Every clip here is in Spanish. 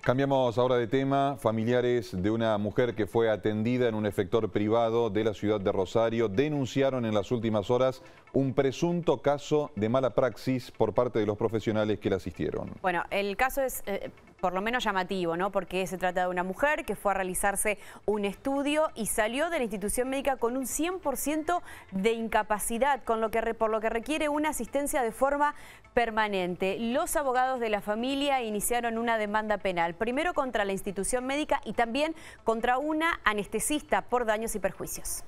Cambiamos ahora de tema. Familiares de una mujer que fue atendida en un efector privado de la ciudad de Rosario denunciaron en las últimas horas un presunto caso de mala praxis por parte de los profesionales que la asistieron. Bueno, el caso es... Eh, por lo menos llamativo, ¿no? Porque se trata de una mujer que fue a realizarse un estudio y salió de la institución médica con un 100% de incapacidad, con lo que, por lo que requiere una asistencia de forma permanente. Los abogados de la familia iniciaron una demanda penal, primero contra la institución médica y también contra una anestesista por daños y perjuicios.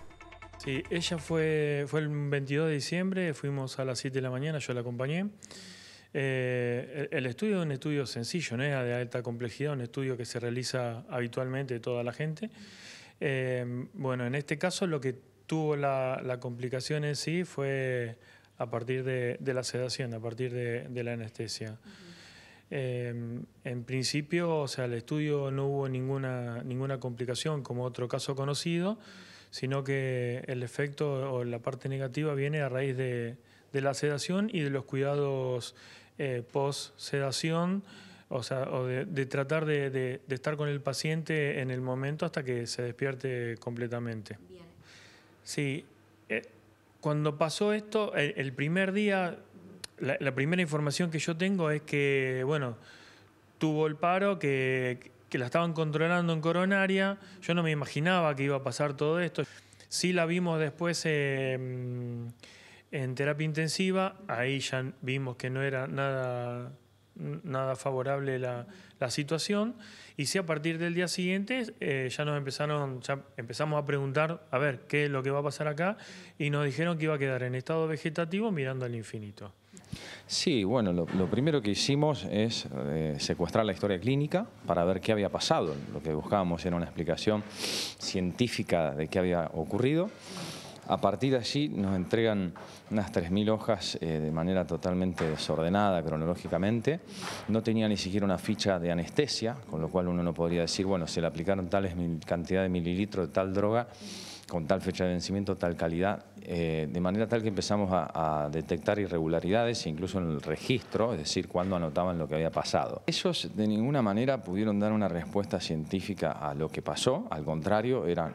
Sí, ella fue, fue el 22 de diciembre, fuimos a las 7 de la mañana, yo la acompañé. Eh, el estudio es un estudio sencillo, no es de alta complejidad, un estudio que se realiza habitualmente toda la gente. Eh, bueno, en este caso lo que tuvo la, complicación en sí fue a partir de, la sedación, a partir de, la anestesia. Eh, en principio, o sea, el estudio no hubo ninguna, ninguna complicación como otro caso conocido, sino que el efecto o la parte negativa viene a raíz de la sedación y de los cuidados eh, pos sedación o sea, de, tratar de, estar con el paciente en el momento hasta que se despierte completamente. Sí, eh, cuando pasó esto, el, primer día, la, primera información que yo tengo es que, bueno, tuvo el paro, que, la estaban controlando en coronaria, yo no me imaginaba que iba a pasar todo esto. Sí la vimos después... Em, en terapia intensiva, ahí ya vimos que no era nada, nada favorable la, situación. Y si a partir del día siguiente eh, ya nos empezaron, ya empezamos a preguntar, a ver, qué es lo que va a pasar acá, y nos dijeron que iba a quedar en estado vegetativo mirando al infinito. Sí, bueno, lo, primero que hicimos es eh, secuestrar la historia clínica para ver qué había pasado. Lo que buscábamos era una explicación científica de qué había ocurrido. A partir de allí nos entregan unas 3.000 hojas eh, de manera totalmente desordenada cronológicamente. No tenía ni siquiera una ficha de anestesia, con lo cual uno no podría decir, bueno, se le aplicaron tales cantidad de mililitros de tal droga con tal fecha de vencimiento, tal calidad, eh, de manera tal que empezamos a, detectar irregularidades, incluso en el registro, es decir, cuando anotaban lo que había pasado. Esos de ninguna manera pudieron dar una respuesta científica a lo que pasó, al contrario, eran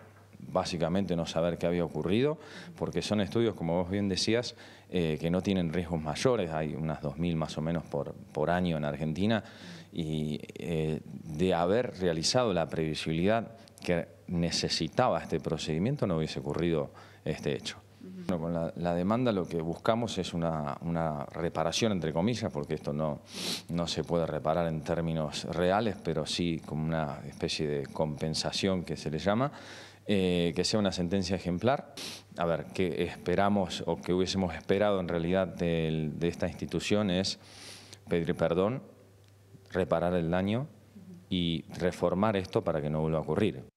básicamente no saber qué había ocurrido, porque son estudios, como vos bien decías, eh, que no tienen riesgos mayores, hay unas 2.000 más o menos por, por año en Argentina, y eh, de haber realizado la previsibilidad que necesitaba este procedimiento no hubiese ocurrido este hecho con la, demanda lo que buscamos es una, reparación, entre comillas, porque esto no, se puede reparar en términos reales, pero sí como una especie de compensación que se le llama, eh, que sea una sentencia ejemplar. A ver, qué esperamos o que hubiésemos esperado en realidad de esta institución es pedir perdón, reparar el daño y reformar esto para que no vuelva a ocurrir.